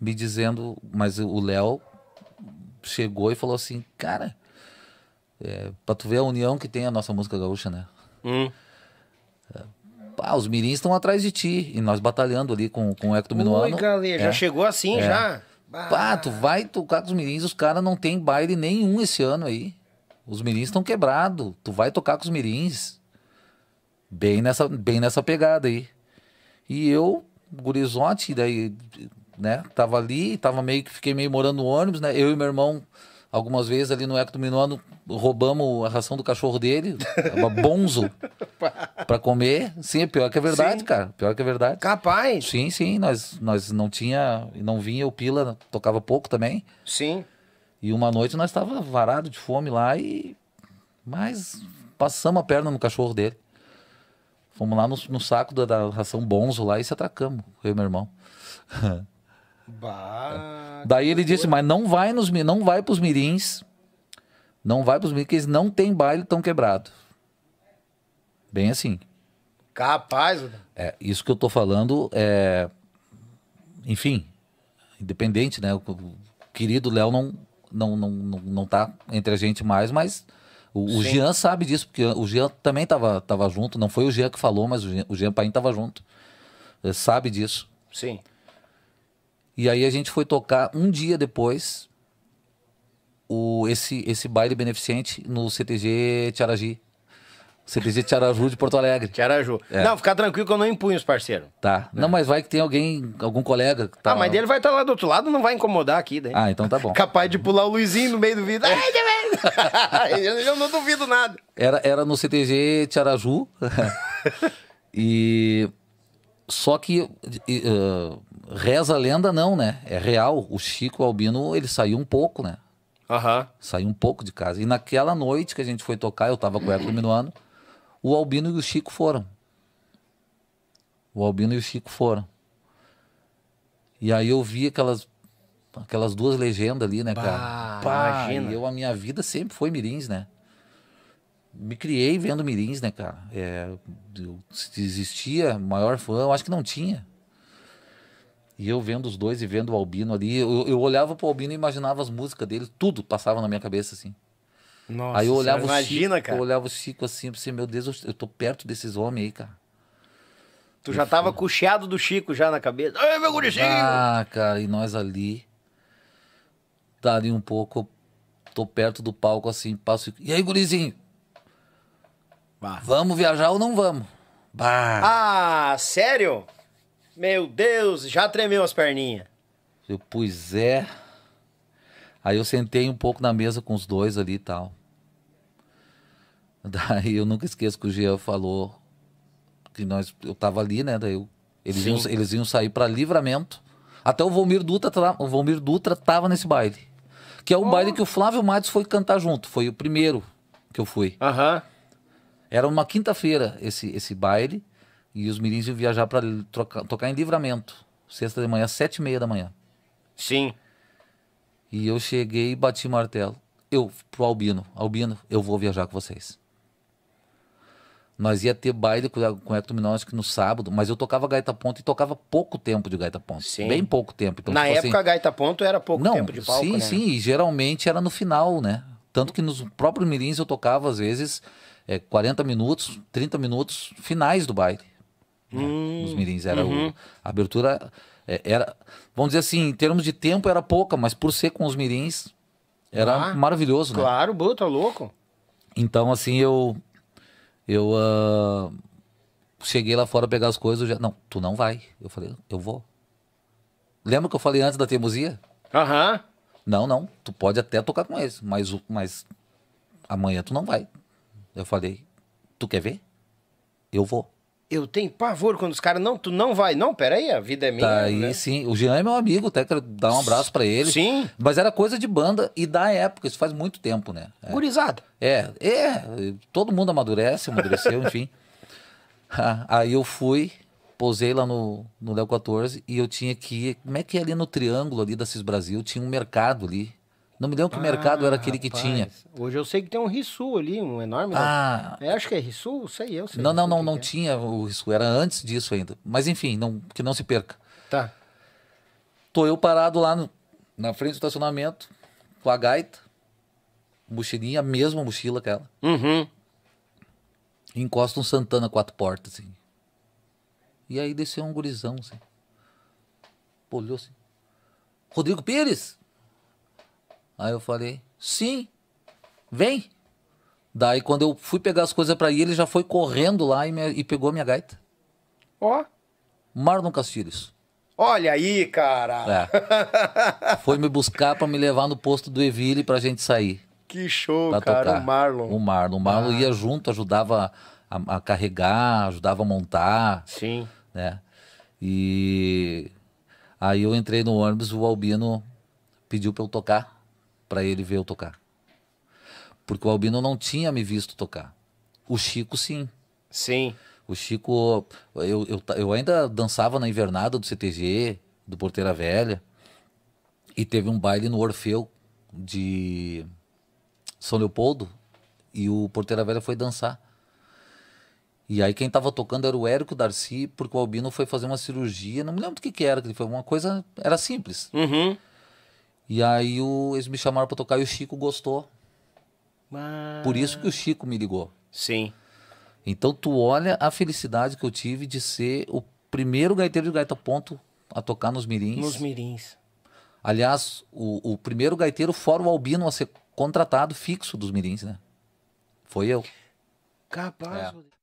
me dizendo, mas o Léo chegou e falou assim, cara, é, pra tu ver a união que tem a nossa música gaúcha, né? Hum. É, pá, os mirins estão atrás de ti, e nós batalhando ali com, com o Hector Ui, Minuano. Ui, galera, é, já chegou assim, é. já? Pá, tu vai tocar com os mirins, os caras não tem baile nenhum esse ano aí. Os mirins estão quebrados, tu vai tocar com os mirins. Bem nessa, bem nessa pegada aí. E eu, gurizote, daí né? Tava ali, tava meio que fiquei meio morando no ônibus, né? Eu e meu irmão algumas vezes ali no Eco do Minuano roubamos a ração do cachorro dele, bonzo, para comer. Sim, é pior que é verdade, sim. cara. Pior que é verdade. Capaz. Sim, sim, nós nós não tinha, não vinha o pila, tocava pouco também. Sim. E uma noite nós estava varado de fome lá e mas passamos a perna no cachorro dele. Fomos lá no, no saco da, da ração bonzo lá e se atacamos, eu e meu irmão. Bah, Daí ele disse, mas não vai nos não vai pros mirins, não vai pros mirins, que eles não tem baile tão quebrado. Bem assim. Capaz. É, isso que eu tô falando é enfim, independente, né? O querido Léo não, não, não, não, não tá entre a gente mais, mas o, Sim. Jean sabe disso, porque o Jean também tava, tava junto, não foi o Jean que falou, mas o Jean, o Jean Paim tava junto. Ele sabe disso. Sim. E aí a gente foi tocar um dia depois o, esse, esse baile beneficente no CTG Tiaragi. CTG Tiaraju de Porto Alegre. Tiaraju. É. Não, fica tranquilo que eu não empunho os parceiros. Tá. É. Não, mas vai que tem alguém, algum colega. Tá... Ah, mas dele vai estar tá lá do outro lado, não vai incomodar aqui, daí. Né? Ah, então tá bom. Capaz de pular o Luizinho no meio do vidro. É. eu não duvido nada. Era, era no CTG Tiaraju. e. Só que. Uh, reza a lenda, não, né? É real. O Chico Albino, ele saiu um pouco, né? Uhum. Saiu um pouco de casa. E naquela noite que a gente foi tocar, eu tava com o Eco Minuano, o Albino e o Chico foram. O Albino e o Chico foram. E aí eu vi aquelas aquelas duas legendas ali, né, bah, cara? Pá, imagina. eu, a minha vida sempre foi mirins, né? Me criei vendo mirins, né, cara? É, eu, se existia maior fã, eu acho que não tinha. E eu vendo os dois e vendo o Albino ali, eu, eu olhava pro Albino e imaginava as músicas dele, tudo passava na minha cabeça, assim. Nossa, aí eu olhava imagina, Chico, cara. Eu olhava o Chico assim, assim, meu Deus, eu, tô perto desses homens aí, cara. Tu já tava cocheado do Chico já na cabeça. Ai, meu gurizinho! Ah, cara, e nós ali. ali um pouco, tô perto do palco assim, passo. E aí, gurizinho? Bah. Vamos viajar ou não vamos? Bah. Ah, sério? Meu Deus, já tremeu as perninhas. Eu, pois é. Aí eu sentei um pouco na mesa com os dois ali e tal. Daí eu nunca esqueço que o Jean falou que nós, eu tava ali, né? Daí eu, eles, iam, eles iam sair para livramento. Até o Volmir Dutra, o Volmir Dutra tava nesse baile. Que é um oh. baile que o Flávio Matos foi cantar junto. Foi o primeiro que eu fui. Aham. Era uma quinta-feira esse, esse baile. E os mirins iam viajar para tocar em livramento. Sexta de manhã, sete e meia da manhã. Sim. E eu cheguei e bati martelo. Eu, pro Albino, Albino, eu vou viajar com vocês. Nós ia ter baile com, com o Hector Minowski no sábado, mas eu tocava gaita ponto e tocava pouco tempo de gaita ponto. Sim. Bem pouco tempo. Então, Na tipo época, assim, gaita ponto era pouco não, tempo de palco, Sim, né? sim, e geralmente era no final, né? Tanto que nos próprios mirins eu tocava, às vezes, é, 40 minutos, 30 minutos finais do baile. Né? Hum. mirins era uhum. o, a abertura é, era, vamos dizer assim, em termos de tempo era pouca, mas por ser com os mirins era ah, maravilhoso, né? Claro, bota tá louco. Então assim eu eu uh, cheguei lá fora pegar as coisas, já, não, tu não vai. Eu falei, eu vou. Lembra que eu falei antes da teimosia? Aham. Uhum. Não, não, tu pode até tocar com eles, mas mas amanhã tu não vai. Eu falei, tu quer ver? Eu vou. Eu tenho pavor quando os caras, não, tu não vai, não, peraí, a vida é minha. Tá aí, né? sim. O Jean é meu amigo, até quero dar um abraço para ele. Sim. Mas era coisa de banda e da época, isso faz muito tempo, né? É. Gurizada. É, é, todo mundo amadurece, amadureceu, enfim. Ah, aí eu fui, posei lá no, no Léo 14 e eu tinha que ir, como é que é ali no triângulo ali da Cis Brasil, tinha um mercado ali, não me lembro que ah, mercado era aquele rapaz. que tinha. Ah, Hoje eu sei que tem um Rissu ali, um enorme. Ah, Eu é, acho que é Rissu, sei eu. Sei não, não, não, não é. tinha o Rissu, era antes disso ainda. Mas enfim, não, que não se perca. Tá. Tô eu parado lá no, na frente do estacionamento, com a gaita, mochilinha, a mesma mochila aquela. Uhum. Encosta um Santana quatro portas, assim. E aí desceu um gurizão, assim. Olhou assim. Rodrigo Pires! Aí eu falei, sim, vem. Daí quando eu fui pegar as coisas para ir, ele já foi correndo lá e, me, e pegou minha gaita. Ó. Oh. Marlon Castilhos. Olha aí, cara. É. Foi me buscar para me levar no posto do Evile pra gente sair. Que show, cara. Tocar. O Marlon. O Marlon. O Marlon ah. ia junto, ajudava a, a, carregar, ajudava a montar. Sim. Né? E aí eu entrei no ônibus, o Albino pediu pra eu tocar para ele ver eu tocar. Porque o Albino não tinha me visto tocar. O Chico, sim. Sim. O Chico, eu, eu, eu ainda dançava na invernada do CTG, do Porteira Velha, e teve um baile no Orfeu de São Leopoldo, e o Porteira Velha foi dançar. E aí quem estava tocando era o Érico Darcy, porque o Albino foi fazer uma cirurgia, não me lembro do que que era, que foi uma coisa, era simples. Uhum. E aí o, eles me chamaram para tocar e o Chico gostou. Mas... Por isso que o Chico me ligou. Sim. Então tu olha a felicidade que eu tive de ser o primeiro gaiteiro de gaita ponto a tocar nos mirins. Nos mirins. Aliás, o, o primeiro gaiteiro fora o Albino a ser contratado fixo dos mirins, né? Foi eu. Capaz. É.